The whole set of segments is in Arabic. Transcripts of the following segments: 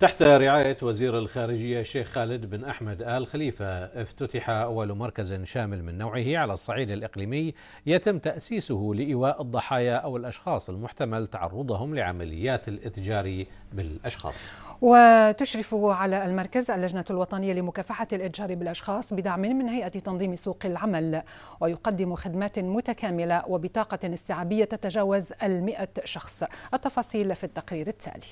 تحت رعاية وزير الخارجية الشيخ خالد بن أحمد آل خليفة افتتح أول مركز شامل من نوعه على الصعيد الإقليمي يتم تأسيسه لإيواء الضحايا أو الأشخاص المحتمل تعرضهم لعمليات الإتجار بالأشخاص وتشرف على المركز اللجنة الوطنية لمكافحة الإتجار بالأشخاص بدعم من هيئة تنظيم سوق العمل ويقدم خدمات متكاملة وبطاقة استيعابية تتجاوز المئة شخص التفاصيل في التقرير التالي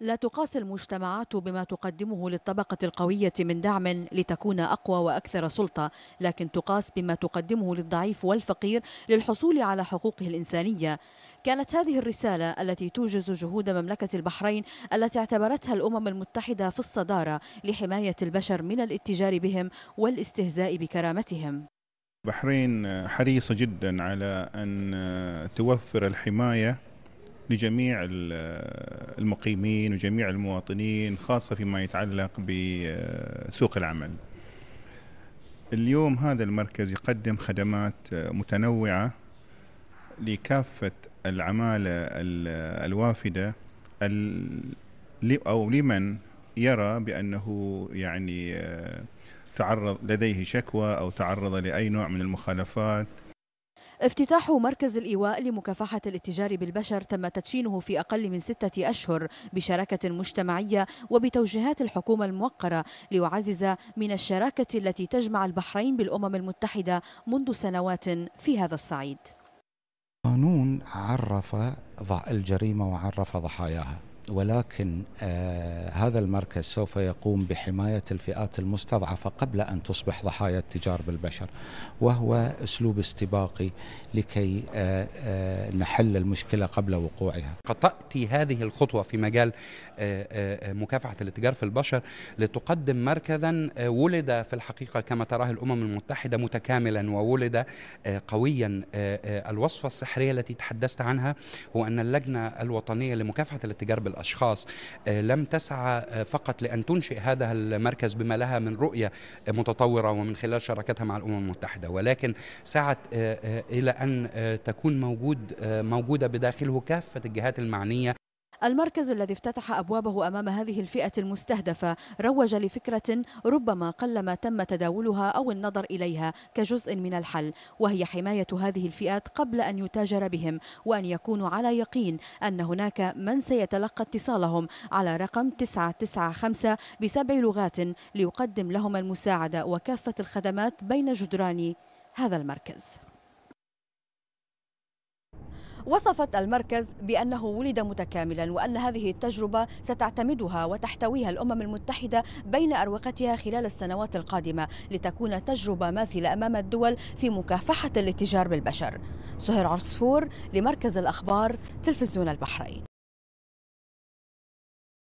لا تقاس المجتمعات بما تقدمه للطبقة القوية من دعم لتكون أقوى وأكثر سلطة لكن تقاس بما تقدمه للضعيف والفقير للحصول على حقوقه الإنسانية كانت هذه الرسالة التي توجز جهود مملكة البحرين التي اعتبرتها الأمم المتحدة في الصدارة لحماية البشر من الاتجار بهم والاستهزاء بكرامتهم البحرين حريصة جدا على أن توفر الحماية لجميع المقيمين وجميع المواطنين خاصة فيما يتعلق بسوق العمل اليوم هذا المركز يقدم خدمات متنوعة لكافة العمالة الوافدة أو لمن يرى بأنه يعني آه، تعرض لديه شكوى أو تعرض لأي نوع من المخالفات افتتاح مركز الإيواء لمكافحة الاتجار بالبشر تم تدشينه في أقل من ستة أشهر بشراكة مجتمعية وبتوجيهات الحكومة الموقرة ليعزز من الشراكة التي تجمع البحرين بالأمم المتحدة منذ سنوات في هذا الصعيد قانون عرف الجريمة وعرف ضحاياها ولكن آه، هذا المركز سوف يقوم بحماية الفئات المستضعفة قبل أن تصبح ضحايا التجار بالبشر وهو أسلوب استباقي لكي آه، آه، نحل المشكلة قبل وقوعها قد هذه الخطوة في مجال مكافحة الاتجار في البشر لتقدم مركزا ولد في الحقيقة كما تراه الأمم المتحدة متكاملا وولد قويا الوصفة السحرية التي تحدثت عنها هو أن اللجنة الوطنية لمكافحة الاتجار بالبشر الأشخاص آه، لم تسعى آه، فقط لأن تنشئ هذا المركز بما لها من رؤية آه، متطورة ومن خلال شراكتها مع الأمم المتحدة ولكن سعت إلى أن تكون موجود موجودة بداخله كافة الجهات المعنية المركز الذي افتتح أبوابه أمام هذه الفئة المستهدفة روج لفكرة ربما قلما تم تداولها أو النظر إليها كجزء من الحل وهي حماية هذه الفئات قبل أن يتاجر بهم وأن يكونوا على يقين أن هناك من سيتلقى اتصالهم على رقم 995 بسبع لغات ليقدم لهم المساعدة وكافة الخدمات بين جدران هذا المركز وصفت المركز بأنه ولد متكاملا وأن هذه التجربة ستعتمدها وتحتويها الأمم المتحدة بين أروقتها خلال السنوات القادمة لتكون تجربة ماثلة أمام الدول في مكافحة الاتجار بالبشر سهر عصفور لمركز الأخبار تلفزيون البحرين